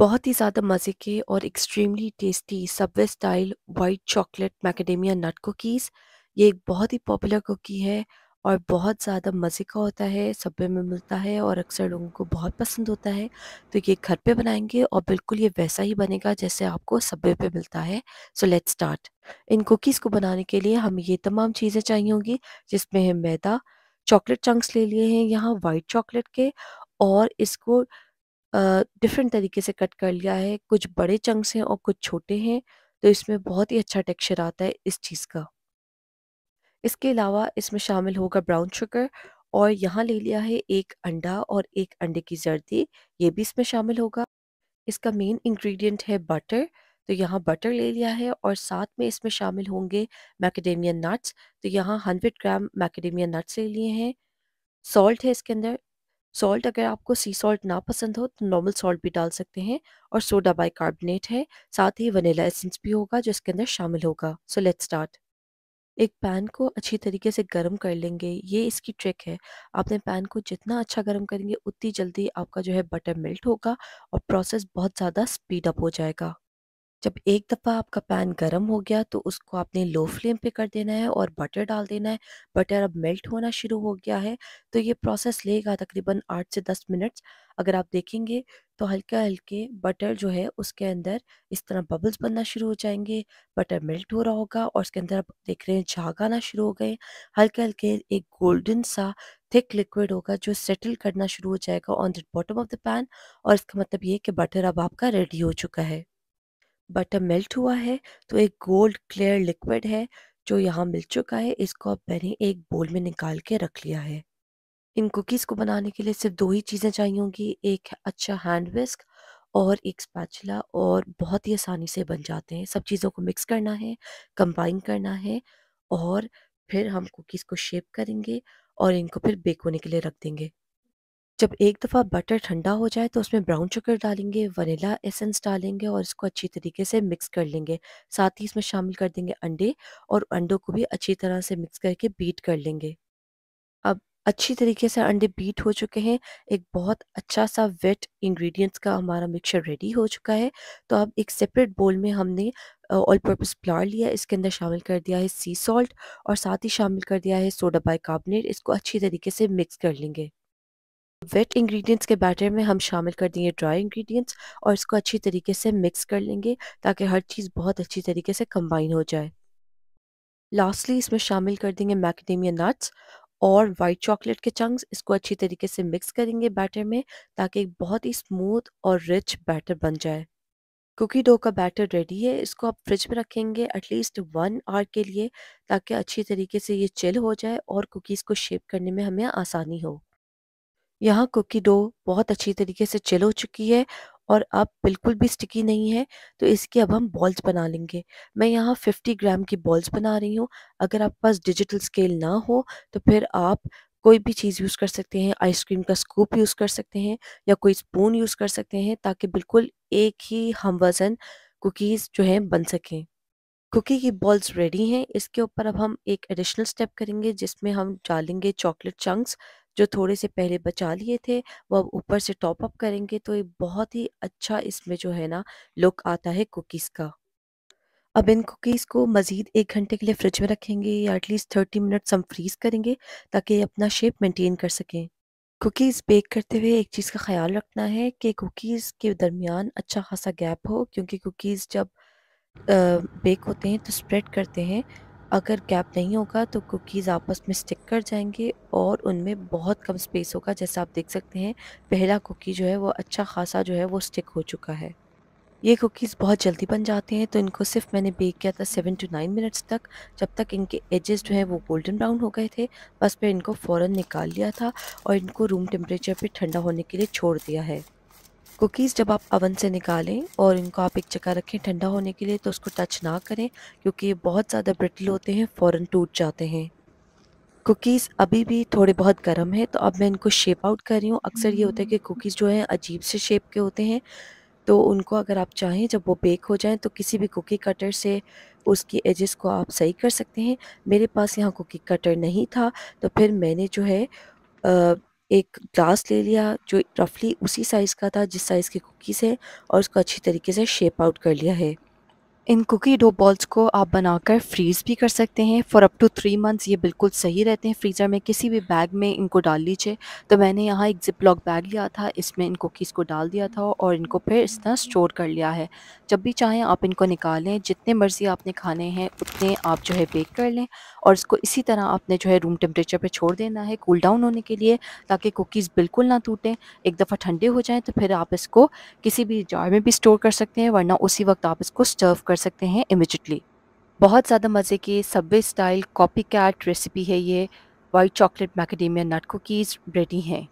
बहुत ही ज़्यादा मज़े के और extremely tasty Subway style white chocolate macadamia nut cookies ये एक बहुत ही पॉपुलर कुकी है और बहुत ज़्यादा मज़े का होता है सबवे में मिलता है और अक्सर लोगों को बहुत पसंद होता है तो ये घर पे बनाएंगे और बिल्कुल ये वैसा ही बनेगा जैसे आपको सबवे पे मिलता है सो लेट स्टार्ट इन कुकीज़ को बनाने के लिए हमें ये तमाम चीज़ें चाहिए होंगी जिसमें है मैदा चॉकलेट चंक्स ले लिए हैं यहाँ वाइट चॉकलेट के और इसको डिफरेंट तरीके से कट कर लिया है कुछ बड़े चंक्स हैं और कुछ छोटे हैं तो इसमें बहुत ही अच्छा टेक्सचर आता है इस चीज़ का इसके अलावा इसमें शामिल होगा ब्राउन शुगर और यहाँ ले लिया है एक अंडा और एक अंडे की जर्दी ये भी इसमें शामिल होगा इसका मेन इंग्रेडिएंट है बटर तो यहाँ बटर ले लिया है और साथ में इसमें शामिल होंगे मैकेडेमिया नट्स तो यहाँ 100 ग्राम मैकेडेमिया नट्स ले लिए हैं सॉल्ट है इसके अंदर सॉल्ट अगर आपको सी सॉल्ट ना पसंद हो तो नॉर्मल सॉल्ट भी डाल सकते हैं और सोडा बाइकार्बोनेट है साथ ही वनीला एसेंस भी होगा जो इसके अंदर शामिल होगा सो लेट्स स्टार्ट एक पैन को अच्छी तरीके से गर्म कर लेंगे ये इसकी ट्रिक है आपने पैन को जितना अच्छा गर्म करेंगे उतनी जल्दी आपका जो है बटर मेल्ट होगा और प्रोसेस बहुत ज़्यादा स्पीड अप हो जाएगा जब एक दफ़ा आपका पैन गर्म हो गया तो उसको आपने लो फ्लेम पे कर देना है और बटर डाल देना है बटर अब मेल्ट होना शुरू हो गया है तो ये प्रोसेस लेगा तकरीबन आठ से दस मिनट्स अगर आप देखेंगे तो हल्के हल्के बटर जो है उसके अंदर इस तरह बबल्स बनना शुरू हो जाएंगे बटर मेल्ट हो रहा होगा और उसके अंदर आप देख रहे हैं झाग आना शुरू हो गए हल्के हल्के एक गोल्डन सा थिक लिक्विड होगा जो सेटल करना शुरू हो जाएगा on the bottom of the pan और इसका मतलब ये कि बटर अब आपका रेडी हो चुका है बटर मेल्ट हुआ है तो एक गोल्ड क्लियर लिक्विड है जो यहाँ मिल चुका है इसको अब मैंने एक बोल में निकाल के रख लिया है इन कुकीज़ को बनाने के लिए सिर्फ दो ही चीज़ें चाहिए होंगी एक अच्छा हैंड विस्क और एक स्पैचला और बहुत ही आसानी से बन जाते हैं सब चीज़ों को मिक्स करना है कंबाइन करना है और फिर हम कुकीज़ को शेप करेंगे और इनको फिर बेक होने के लिए रख देंगे जब एक दफ़ा बटर ठंडा हो जाए तो उसमें ब्राउन शुगर डालेंगे वनीला एसेंस डालेंगे और इसको अच्छी तरीके से मिक्स कर लेंगे साथ ही इसमें शामिल कर देंगे अंडे और अंडों को भी अच्छी तरह से मिक्स करके बीट कर लेंगे अब अच्छी तरीके से अंडे बीट हो चुके हैं एक बहुत अच्छा सा वेट इंग्रेडिएंट्स का हमारा मिक्सचर रेडी हो चुका है तो अब एक सेपरेट बोल में हमने ऑल पर्पस फ्लार लिया इसके अंदर शामिल कर दिया है सी सॉल्ट और साथ ही शामिल कर दिया है सोडा बाइकार्बोनेट इसको अच्छी तरीके से मिक्स कर लेंगे वेट इंग्रेडिएंट्स के बैटर में हम शामिल कर देंगे ड्राई इंग्रेडिएंट्स और इसको अच्छी तरीके से मिक्स कर लेंगे ताकि हर चीज़ बहुत अच्छी तरीके से कंबाइन हो जाए लास्टली इसमें शामिल कर देंगे मैकेडेमिया नट्स और वाइट चॉकलेट के चंक्स इसको अच्छी तरीके से मिक्स करेंगे बैटर में ताकि एक बहुत ही स्मूथ और रिच बैटर बन जाए कुकी डो का बैटर रेडी है इसको आप फ्रिज में रखेंगे एटलीस्ट वन आवर के लिए ताकि अच्छी तरीके से ये चिल हो जाए और कुकीज़ को शेप करने में हमें आसानी हो यहाँ कुकी डो बहुत अच्छी तरीके से चिल हो चुकी है और अब बिल्कुल भी स्टिकी नहीं है तो इसकी अब हम बॉल्स बना लेंगे मैं यहाँ 50 ग्राम की बॉल्स बना रही हूँ अगर आपके पास डिजिटल स्केल ना हो तो फिर आप कोई भी चीज़ यूज़ कर सकते हैं आइसक्रीम का स्कूप यूज़ कर सकते हैं या कोई स्पून यूज़ कर सकते हैं ताकि बिल्कुल एक ही हम वज़न कुकीज़ जो हैं बन सकें कुकी की बॉल्स रेडी हैं इसके ऊपर अब हम एक एडिशनल स्टेप करेंगे जिसमें हम डालेंगे चॉकलेट चंक्स जो थोड़े से पहले बचा लिए थे वो अब ऊपर से टॉप अप करेंगे तो ये बहुत ही अच्छा इसमें जो है ना लुक आता है कुकीज़ का अब इन कुकीज़ को मज़ीद एक घंटे के लिए फ्रिज में रखेंगे या एटलीस्ट थर्टी मिनट्स हम फ्रीज़ करेंगे ताकि ये अपना शेप मेंटेन कर सकें कुकीज़ बेक करते हुए एक चीज़ का ख्याल रखना है कि कुकीज़ के दरमियान अच्छा खासा गैप हो क्योंकि कुकीज़ जब बेक होते हैं तो स्प्रेड करते हैं अगर गैप नहीं होगा तो कुकीज़ आपस में स्टिक कर जाएंगे और उनमें बहुत कम स्पेस होगा जैसा आप देख सकते हैं पहला कुकी जो है वो अच्छा खासा जो है वो स्टिक हो चुका है ये कुकीज़ बहुत जल्दी बन जाते हैं तो इनको सिर्फ मैंने बेक किया था सेवन टू नाइन मिनट्स तक जब तक इनके एजेस जो है वो गोल्डन ब्राउन हो गए थे बस फिर इनको फ़ौरन निकाल लिया था और इनको रूम टेम्परेचर पे ठंडा होने के लिए छोड़ दिया है कुकीज़ जब आप अवन से निकालें और इनको आप एक जगह रखें ठंडा होने के लिए तो उसको टच ना करें क्योंकि ये बहुत ज़्यादा ब्रिटल होते हैं फ़ौर टूट जाते हैं कुकीज़ अभी भी थोड़े बहुत गर्म है तो अब मैं इनको शेप आउट कर रही हूँ अक्सर ये होता है कि कुकीज़ जो हैं अजीब से शेप के होते हैं तो उनको अगर आप चाहें जब वो बेक हो जाएं तो किसी भी कुकी कटर से उसकी एजेस को आप सही कर सकते हैं मेरे पास यहाँ कुकी कटर नहीं था तो फिर मैंने जो है आ, एक ग्लास ले लिया जो रफली उसी साइज़ का था जिस साइज़ के कुकीज़ है और उसको अच्छी तरीके से शेप आउट कर लिया है इन कुकी डो बॉल्स को आप बनाकर फ्रीज़ भी कर सकते हैं for up to three months ये बिल्कुल सही रहते हैं फ्रीज़र में किसी भी बैग में इनको डाल लीजिए तो मैंने यहाँ एक जिप लॉक बैग लिया था इसमें इन कुकीज़ को डाल दिया था और इनको फिर इस तरह स्टोर कर लिया है जब भी चाहें आप इनको निकालें जितने मर्ज़ी आपने खाने हैं उतने आप जो है बेक कर लें और इसको इसी तरह आपने जो है रूम टेम्परेचर पर छोड़ देना है कूल डाउन होने के लिए ताकि कुकीज़ बिल्कुल ना टूटें एक दफ़ा ठंडे हो जाएँ तो फिर आप इसको किसी भी जार में भी स्टोर कर सकते हैं वरना उसी वक्त आप इसको स्टर्व कर सकते हैं इमिजिएटली बहुत ज़्यादा मज़े की Subway style copycat recipe है ये white chocolate macadamia nut cookies ready हैं